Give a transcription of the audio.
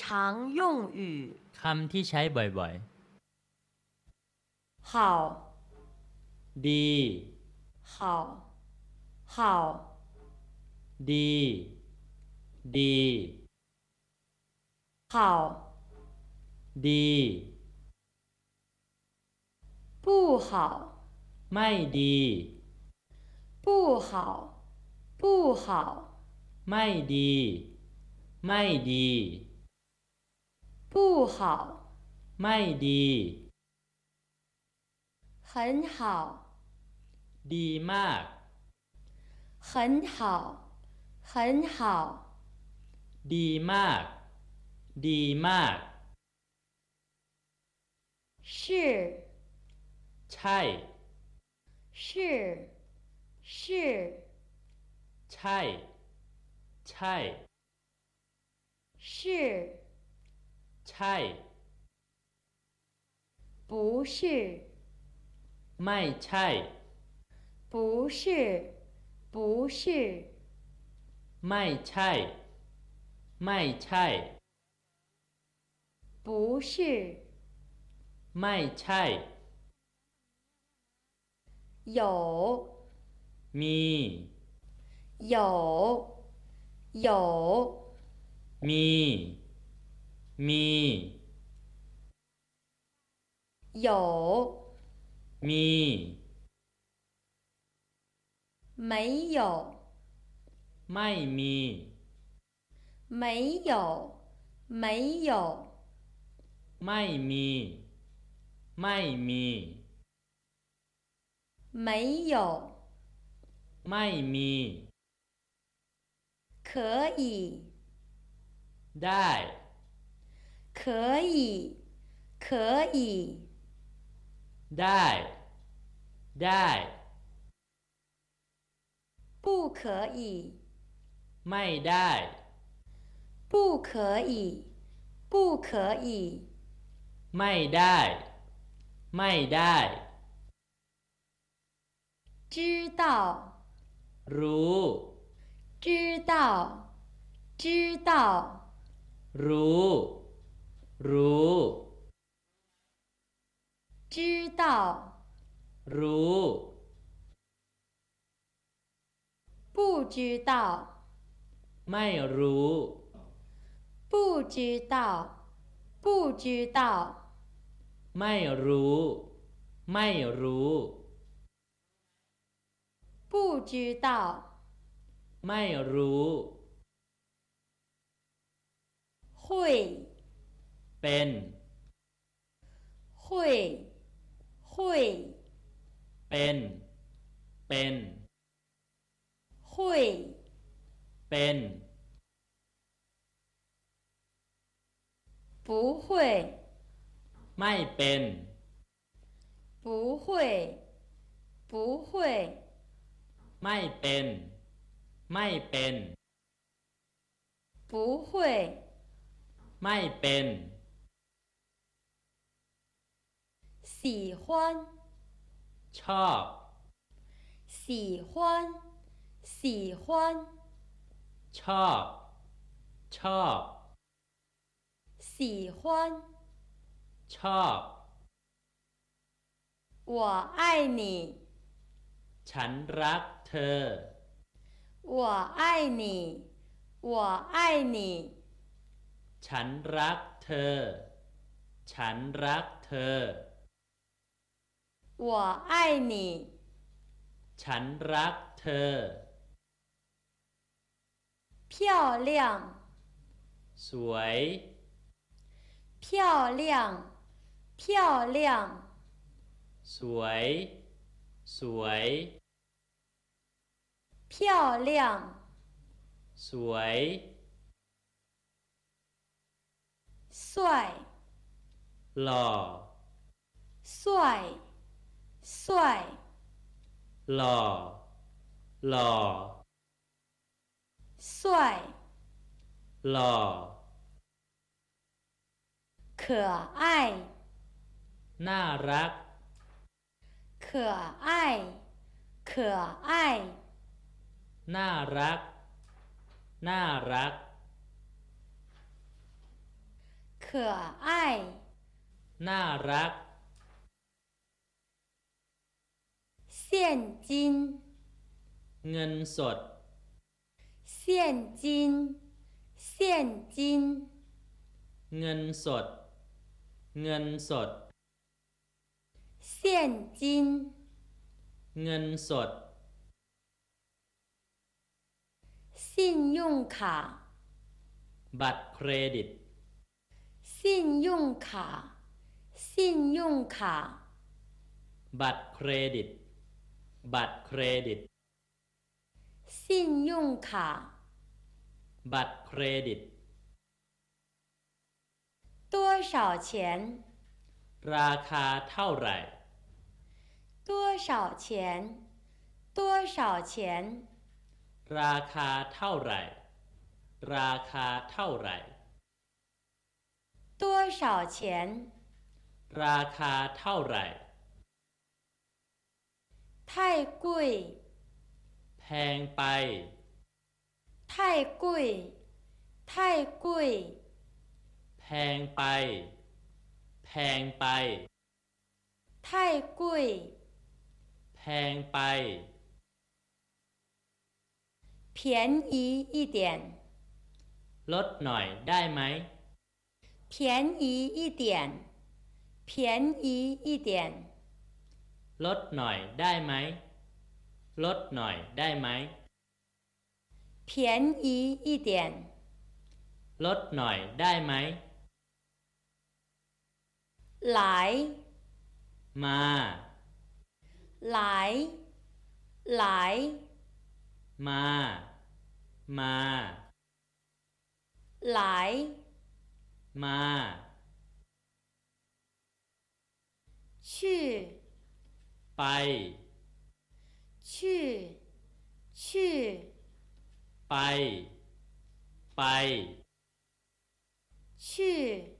常用语คำที่ใช้บ่อยๆ好ดี好好ดี ดี好ดี不好ไม่ดี不好不好ไม่ดี ไม่ดี不好卖的很好你妈很好很好你妈你妈是菜是是菜菜是菜不是卖菜，不是不是卖菜，卖菜不是卖菜有咪有有咪。有。有。有。没有。没有。没有。没有。没有。没有。没有。可以。可以。可以，可以。带，带。不可以，卖带。不可以，不可以。卖带，卖带。知道，如。知道，知道。如。รู้知道รู้不知道ไม่รู้不知道不知道ไม่รู้ ไม่รู้不知道ไม่รู้会会，会，会，会，会，不会，不会，不会，不会，不会，不会，不会，不会。喜欢ฮวนชอบสิฮวนสิฮวชอบชอบสินชอบ我爱你ฉันรักเธอ我爱你我爱你ฉันรักเธอ ฉันรักเธอ我爱你ฉันรักเธอ漂亮สวย漂亮漂亮สวย สวย漂亮สวย帅หล่อ帅帅หล่อหล่อ帅หล่อ可爱น่ารัก可爱可爱น่ารักน่ารัก可爱น่ารัก现金เงินสด现金现金เงินสด เงินสด现金เงินสด信用卡บัตรเครดิต信用卡信用卡บัตรเครดิตบัตรเครดิตสินยุ่งค่ะบัตรเครดิต多少钱ราคาเท่าไหร่多少钱多少钱ราคาเท่าไหร่ ราคาเท่าไหร่多少钱ราคาเท่าไหร่太贵แพงไป太贵太贵แพงไป แพงไป太贵แพงไป便宜一点ลดหน่อยได้ไหม便宜一点便宜一点ลดหน่อยได้ไหม ลดหน่อยได้ไหม便宜一点ลดหน่อยได้ไหม หลาย มา หลาย หลาย มา มา หลาย มา去去，去，去，拜。去，去。